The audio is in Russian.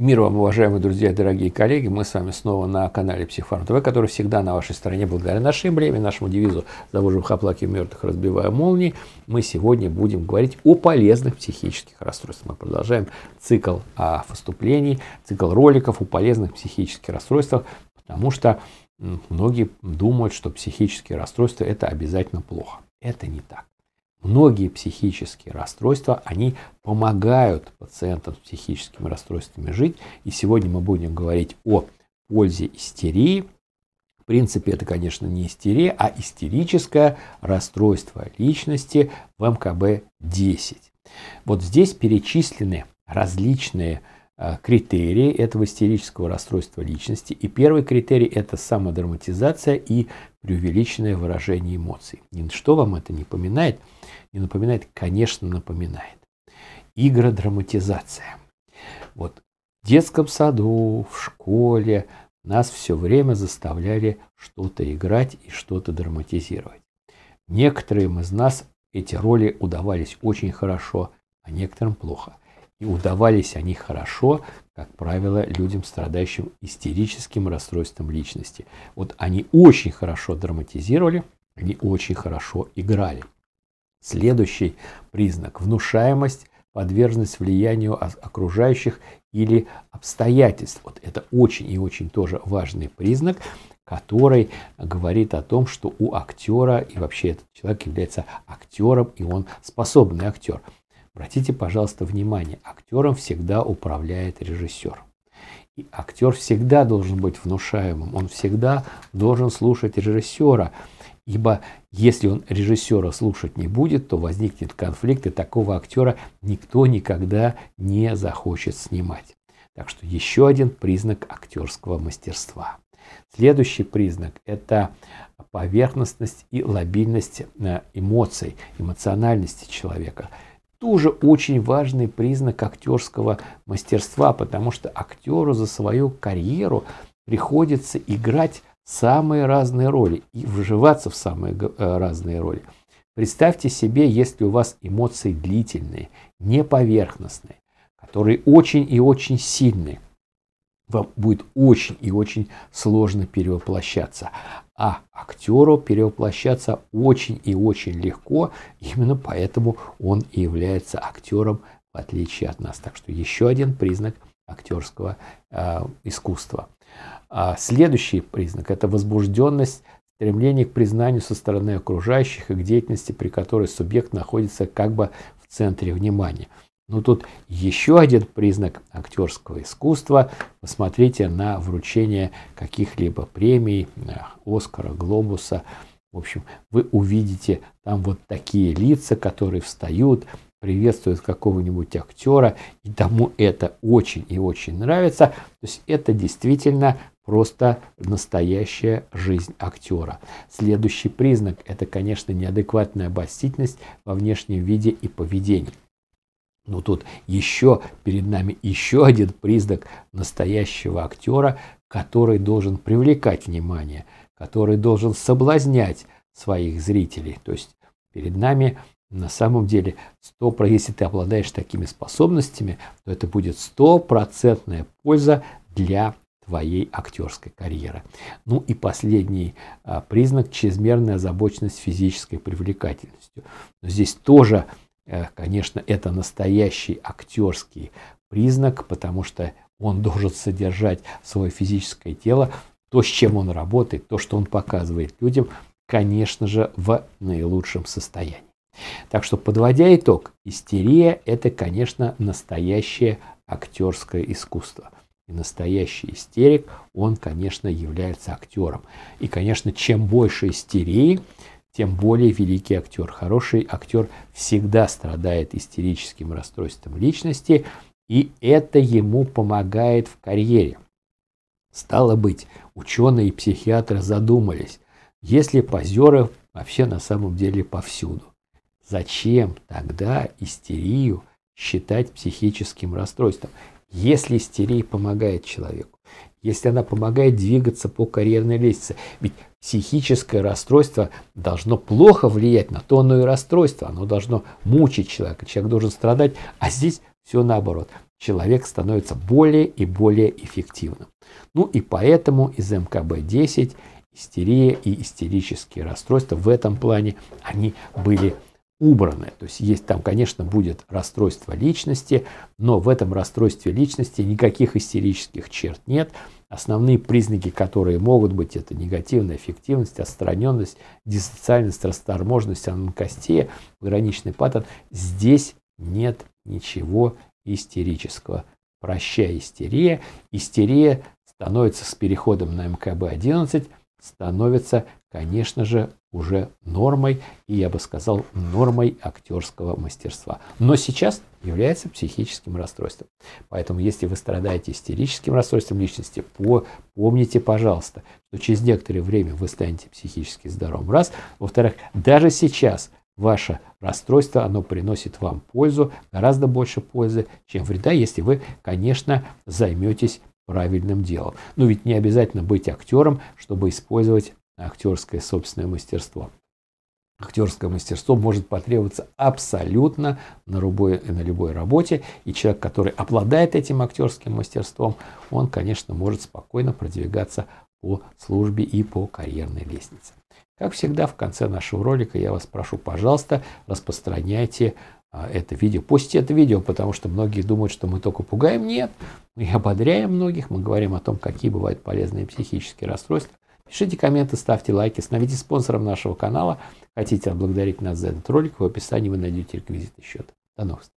Мир вам, уважаемые друзья, дорогие коллеги. Мы с вами снова на канале Психфарм ТВ, который всегда на вашей стороне благодаря нашей эмблеме, нашему девизу «Завожу в оплаке мертвых, разбивая молнии». Мы сегодня будем говорить о полезных психических расстройствах. Мы продолжаем цикл о а, выступлений, цикл роликов о полезных психических расстройствах, потому что многие думают, что психические расстройства – это обязательно плохо. Это не так. Многие психические расстройства, они помогают пациентам с психическими расстройствами жить. И сегодня мы будем говорить о пользе истерии. В принципе, это, конечно, не истерия, а истерическое расстройство личности в МКБ-10. Вот здесь перечислены различные расстройства Э, критерии этого истерического расстройства личности. И первый критерий – это самодраматизация и преувеличенное выражение эмоций. Что вам это не напоминает? Не напоминает? Конечно, напоминает. Игродраматизация. Вот в детском саду, в школе нас все время заставляли что-то играть и что-то драматизировать. Некоторым из нас эти роли удавались очень хорошо, а некоторым плохо – и удавались они хорошо, как правило, людям, страдающим истерическим расстройством личности. Вот они очень хорошо драматизировали, они очень хорошо играли. Следующий признак – внушаемость, подверженность влиянию окружающих или обстоятельств. Вот это очень и очень тоже важный признак, который говорит о том, что у актера, и вообще этот человек является актером, и он способный актер – Обратите, пожалуйста, внимание, актером всегда управляет режиссер. И актер всегда должен быть внушаемым, он всегда должен слушать режиссера, ибо если он режиссера слушать не будет, то возникнет конфликт, и такого актера никто никогда не захочет снимать. Так что еще один признак актерского мастерства. Следующий признак – это поверхностность и лобильность э, эмоций, эмоциональности человека – тоже очень важный признак актерского мастерства, потому что актеру за свою карьеру приходится играть самые разные роли и вживаться в самые э, разные роли. Представьте себе, если у вас эмоции длительные, не поверхностные, которые очень и очень сильные, вам будет очень и очень сложно перевоплощаться. А актеру перевоплощаться очень и очень легко, именно поэтому он и является актером, в отличие от нас. Так что еще один признак актерского э, искусства. А следующий признак – это возбужденность, стремление к признанию со стороны окружающих и к деятельности, при которой субъект находится как бы в центре внимания – ну тут еще один признак актерского искусства. Посмотрите на вручение каких-либо премий, Оскара, Глобуса. В общем, вы увидите там вот такие лица, которые встают, приветствуют какого-нибудь актера, и тому это очень и очень нравится. То есть это действительно просто настоящая жизнь актера. Следующий признак – это, конечно, неадекватная обостительность во внешнем виде и поведении. Ну тут еще перед нами еще один признак настоящего актера, который должен привлекать внимание, который должен соблазнять своих зрителей. То есть перед нами на самом деле, 100, если ты обладаешь такими способностями, то это будет стопроцентная польза для твоей актерской карьеры. Ну и последний а, признак – чрезмерная озабоченность физической привлекательностью. Но здесь тоже Э, конечно, это настоящий актерский признак, потому что он должен содержать свое физическое тело, то, с чем он работает, то, что он показывает людям, конечно же, в наилучшем состоянии. Так что, подводя итог, истерия – это, конечно, настоящее актерское искусство. И настоящий истерик, он, конечно, является актером. И, конечно, чем больше истерии – тем более великий актер. Хороший актер всегда страдает истерическим расстройством личности, и это ему помогает в карьере. Стало быть, ученые и психиатры задумались, если позеры вообще на самом деле повсюду, зачем тогда истерию считать психическим расстройством? Если истерия помогает человеку, если она помогает двигаться по карьерной лестнице. Ведь психическое расстройство должно плохо влиять на то оно и расстройство. Оно должно мучить человека, человек должен страдать, а здесь все наоборот. Человек становится более и более эффективным. Ну и поэтому из МКБ-10 истерия и истерические расстройства в этом плане, они были убраны. То есть есть там, конечно, будет расстройство личности, но в этом расстройстве личности никаких истерических черт нет. Основные признаки, которые могут быть, это негативная эффективность, отстраненность, диссоциальность, расторможенность, анонкостия, пограничный паттерн. Здесь нет ничего истерического. Прощай истерия. Истерия становится с переходом на МКБ-11, становится, конечно же, уже нормой, и я бы сказал, нормой актерского мастерства. Но сейчас является психическим расстройством. Поэтому, если вы страдаете истерическим расстройством личности, помните, пожалуйста, что через некоторое время вы станете психически здоровым. Раз. Во-вторых, даже сейчас ваше расстройство, оно приносит вам пользу, гораздо больше пользы, чем вреда, если вы, конечно, займетесь правильным делом. Но ну, ведь не обязательно быть актером, чтобы использовать актерское собственное мастерство. Актерское мастерство может потребоваться абсолютно на любой, на любой работе. И человек, который обладает этим актерским мастерством, он, конечно, может спокойно продвигаться по службе и по карьерной лестнице. Как всегда, в конце нашего ролика я вас прошу, пожалуйста, распространяйте а, это видео. Постите это видео, потому что многие думают, что мы только пугаем. Нет, мы ободряем многих, мы говорим о том, какие бывают полезные психические расстройства, Пишите комменты, ставьте лайки, становитесь спонсором нашего канала. Хотите отблагодарить нас за этот ролик, в описании вы найдете реквизиты счета. До новых встреч.